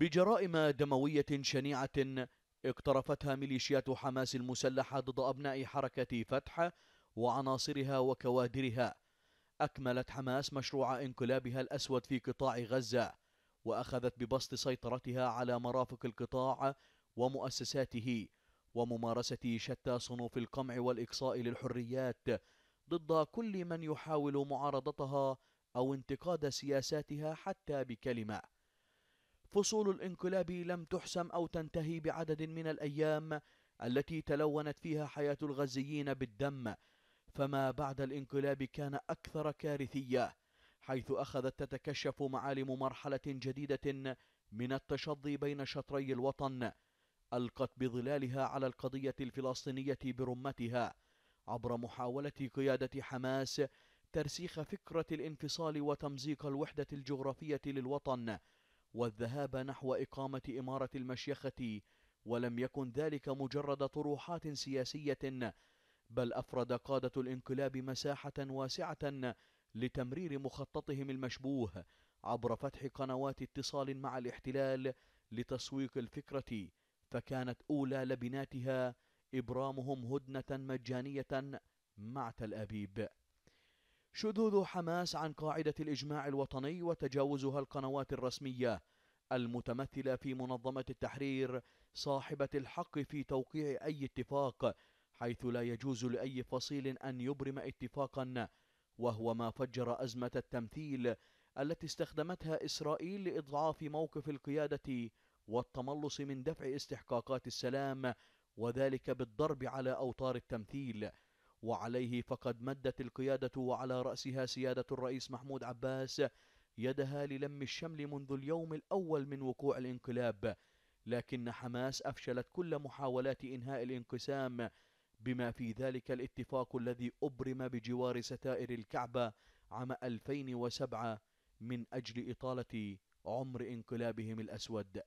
بجرائم دموية شنيعة اقترفتها ميليشيات حماس المسلحة ضد أبناء حركة فتح وعناصرها وكوادرها أكملت حماس مشروع انقلابها الأسود في قطاع غزة وأخذت ببسط سيطرتها على مرافق القطاع ومؤسساته وممارسة شتى صنوف القمع والإقصاء للحريات ضد كل من يحاول معارضتها أو انتقاد سياساتها حتى بكلمة فصول الانقلاب لم تحسم أو تنتهي بعدد من الأيام التي تلونت فيها حياة الغزيين بالدم فما بعد الانقلاب كان أكثر كارثية حيث أخذت تتكشف معالم مرحلة جديدة من التشظي بين شطري الوطن ألقت بظلالها على القضية الفلسطينية برمتها عبر محاولة قيادة حماس ترسيخ فكرة الانفصال وتمزيق الوحدة الجغرافية للوطن والذهاب نحو إقامة إمارة المشيخة ولم يكن ذلك مجرد طروحات سياسية بل أفرد قادة الانقلاب مساحة واسعة لتمرير مخططهم المشبوه عبر فتح قنوات اتصال مع الاحتلال لتسويق الفكرة فكانت أولى لبناتها إبرامهم هدنة مجانية مع تل أبيب شذوذ حماس عن قاعدة الإجماع الوطني وتجاوزها القنوات الرسمية المتمثلة في منظمة التحرير صاحبة الحق في توقيع أي اتفاق حيث لا يجوز لأي فصيل أن يبرم اتفاقا وهو ما فجر أزمة التمثيل التي استخدمتها إسرائيل لإضعاف موقف القيادة والتملص من دفع استحقاقات السلام وذلك بالضرب على أوتار التمثيل وعليه فقد مدت القيادة وعلى رأسها سيادة الرئيس محمود عباس يدها للم الشمل منذ اليوم الأول من وقوع الانقلاب لكن حماس أفشلت كل محاولات إنهاء الانقسام بما في ذلك الاتفاق الذي أبرم بجوار ستائر الكعبة عام 2007 من أجل إطالة عمر انقلابهم الأسود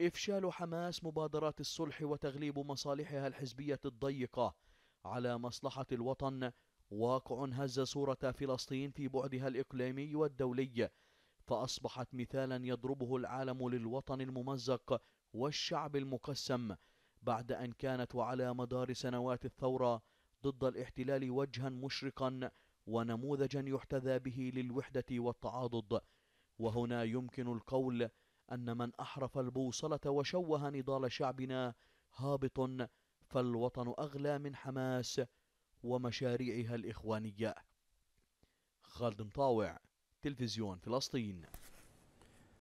إفشال حماس مبادرات الصلح وتغليب مصالحها الحزبية الضيقة على مصلحة الوطن واقع هز صورة فلسطين في بعدها الإقليمي والدولي فأصبحت مثالا يضربه العالم للوطن الممزق والشعب المقسم بعد أن كانت وعلى مدار سنوات الثورة ضد الاحتلال وجها مشرقا ونموذجا يحتذى به للوحدة والتعاضد وهنا يمكن القول أن من أحرف البوصلة وشوه نضال شعبنا هابط فالوطن أغلى من حماس ومشاريعها الإخوانية خالد مطاوع تلفزيون فلسطين